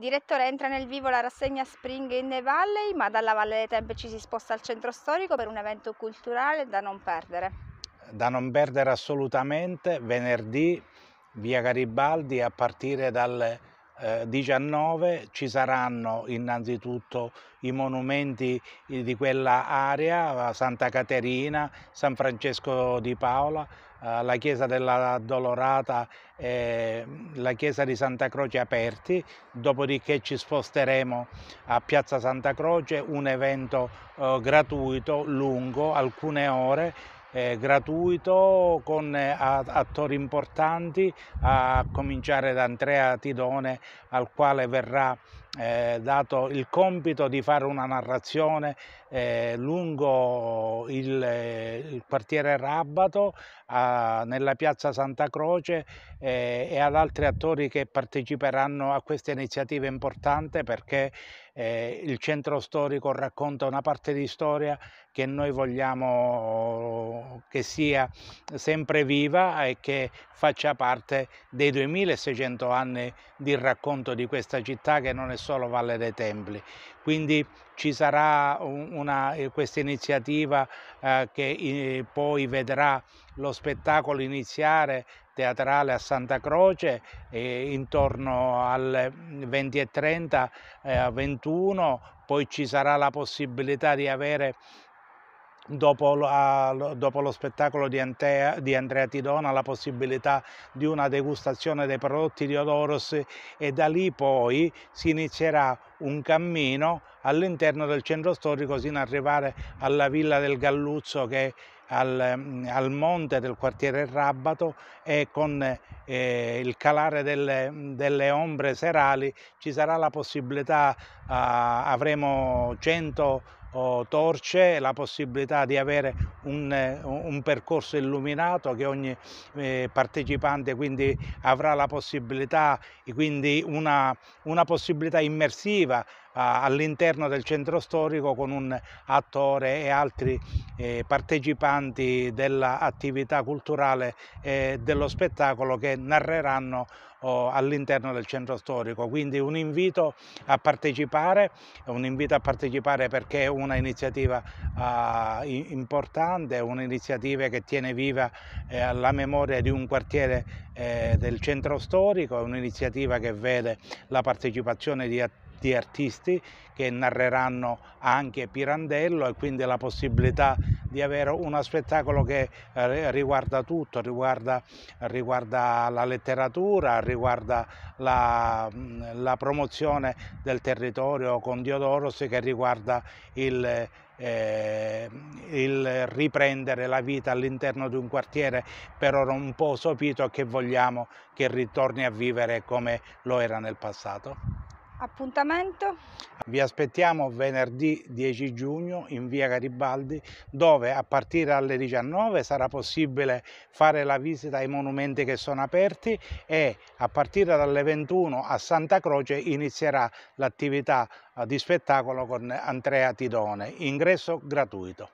Direttore entra nel vivo la rassegna Spring in the Valley, ma dalla Valle dei Tempe ci si sposta al centro storico per un evento culturale da non perdere. Da non perdere assolutamente, venerdì via Garibaldi a partire dalle 19 eh, ci saranno innanzitutto i monumenti di quella area, Santa Caterina, San Francesco di Paola, eh, la chiesa della Dolorata e mm, la chiesa di Santa Croce aperti, dopodiché ci sposteremo a Piazza Santa Croce, un evento eh, gratuito, lungo, alcune ore eh, gratuito con eh, attori importanti, a cominciare da Andrea Tidone al quale verrà eh, dato il compito di fare una narrazione eh, lungo il, eh, il, quartiere Rabato, a, nella piazza Santa Croce eh, e ad altri attori che parteciperanno a questa iniziativa importante perché eh, il centro storico racconta una parte di storia che noi vogliamo che sia sempre viva e che faccia parte dei 2600 anni di racconto di questa città che non è solo Valle dei Templi. Quindi ci sarà una, eh, questa iniziativa eh, che eh, poi vedrà lo spettacolo iniziare teatrale a Santa Croce eh, intorno alle 20.30 eh, a 21, poi ci sarà la possibilità di avere Dopo, la, dopo, lo spettacolo di, Antea, di, Andrea Tidona la possibilità di una degustazione dei prodotti di Odoros e da lì poi si inizierà un cammino all'interno del centro storico sino ad arrivare alla Villa del Galluzzo che è al, mm, al monte del quartiere Rabbato e con eh, il calare delle, mm, delle, ombre serali ci sarà la possibilità, eh, avremo 100 o torce, la possibilità di avere un, eh, un percorso illuminato che ogni eh, partecipante quindi avrà la possibilità, quindi una, una possibilità immersiva all'interno del centro storico con un attore e altri eh, partecipanti dell'attività culturale e dello spettacolo che narreranno oh, all'interno del centro storico. Quindi un invito a partecipare, un invito a partecipare perché è un'iniziativa uh, ah, importante, un'iniziativa che tiene viva eh, la memoria di un quartiere eh, del centro storico, è un'iniziativa che vede la partecipazione di attori di artisti che narreranno anche Pirandello e quindi la possibilità di avere uno spettacolo che eh, riguarda tutto, riguarda, riguarda, la letteratura, riguarda la, mm, la, promozione del territorio con Diodoros che riguarda il eh, il riprendere la vita all'interno di un quartiere per ora un po' sopito che vogliamo che ritorni a vivere come lo era nel passato. Appuntamento? Vi aspettiamo venerdì 10 giugno in via Garibaldi dove a partire dalle 19 sarà possibile fare la visita ai monumenti che sono aperti e a partire dalle 21 a Santa Croce inizierà l'attività eh, di spettacolo con Andrea Tidone, ingresso gratuito.